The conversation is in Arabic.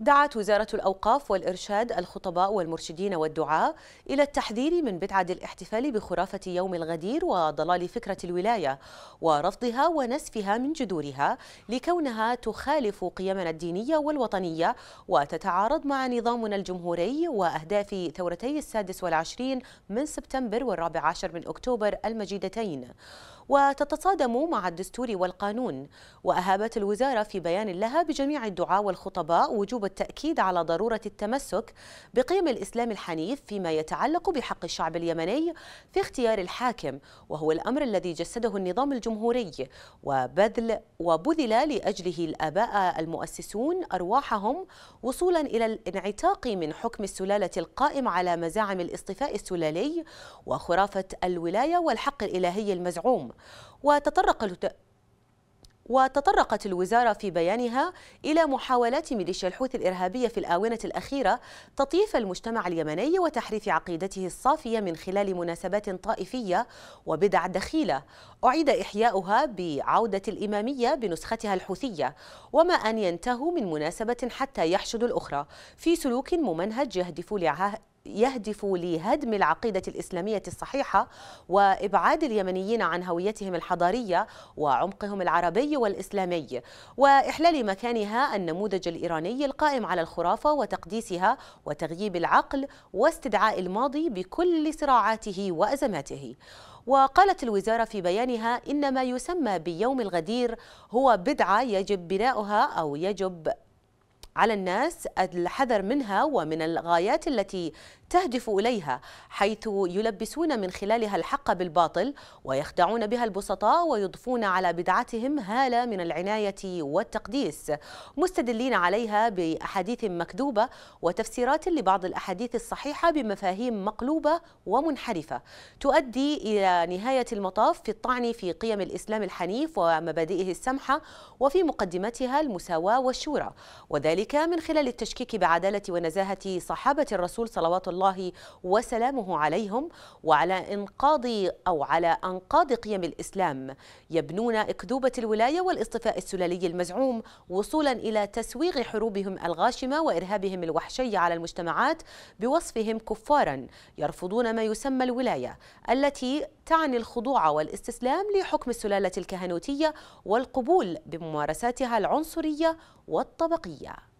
دعت وزارة الأوقاف والإرشاد الخطباء والمرشدين والدعاة إلى التحذير من بدعة الاحتفال بخرافة يوم الغدير وضلال فكرة الولاية ورفضها ونسفها من جذورها لكونها تخالف قيمنا الدينية والوطنية وتتعارض مع نظامنا الجمهوري وأهداف ثورتي السادس والعشرين من سبتمبر والرابع عشر من أكتوبر المجيدتين وتتصادم مع الدستور والقانون وأهابت الوزارة في بيان لها بجميع الدعاة والخطباء وجوب والتأكيد على ضرورة التمسك بقيم الإسلام الحنيف فيما يتعلق بحق الشعب اليمني في اختيار الحاكم وهو الأمر الذي جسده النظام الجمهوري وبذل وبذل لأجله الآباء المؤسسون أرواحهم وصولا إلى الانعتاق من حكم السلالة القائم على مزاعم الاصطفاء السلالي وخرافة الولاية والحق الإلهي المزعوم وتطرق وتطرقت الوزارة في بيانها إلى محاولات ميليشيا الحوثي الإرهابية في الآونة الأخيرة تطييف المجتمع اليمني وتحريف عقيدته الصافية من خلال مناسبات طائفية وبدع دخيلة أعيد إحياؤها بعودة الإمامية بنسختها الحوثية وما أن ينتهوا من مناسبة حتى يحشدوا الأخرى في سلوك ممنهج يهدف يهدف لهدم العقيدة الإسلامية الصحيحة وإبعاد اليمنيين عن هويتهم الحضارية وعمقهم العربي والإسلامي وإحلال مكانها النموذج الإيراني القائم على الخرافة وتقديسها وتغييب العقل واستدعاء الماضي بكل صراعاته وأزماته وقالت الوزارة في بيانها إن ما يسمى بيوم الغدير هو بدعة يجب بناؤها أو يجب على الناس الحذر منها ومن الغايات التي تهدف إليها حيث يلبسون من خلالها الحق بالباطل ويخدعون بها البسطاء ويضفون على بدعتهم هالة من العناية والتقديس مستدلين عليها بأحاديث مكذوبة وتفسيرات لبعض الأحاديث الصحيحة بمفاهيم مقلوبة ومنحرفة تؤدي إلى نهاية المطاف في الطعن في قيم الإسلام الحنيف ومبادئه السمحة وفي مقدمتها المساواة والشورى وذلك ذلك من خلال التشكيك بعدالة ونزاهة صحابة الرسول صلوات الله وسلامه عليهم وعلى إنقاض أو على أنقاض قيم الإسلام يبنون أكذوبة الولاية والاصطفاء السلالي المزعوم وصولا إلى تسويغ حروبهم الغاشمة وإرهابهم الوحشي على المجتمعات بوصفهم كفارا يرفضون ما يسمى الولاية التي تعني الخضوع والاستسلام لحكم السلالة الكهنوتية والقبول بممارساتها العنصرية والطبقية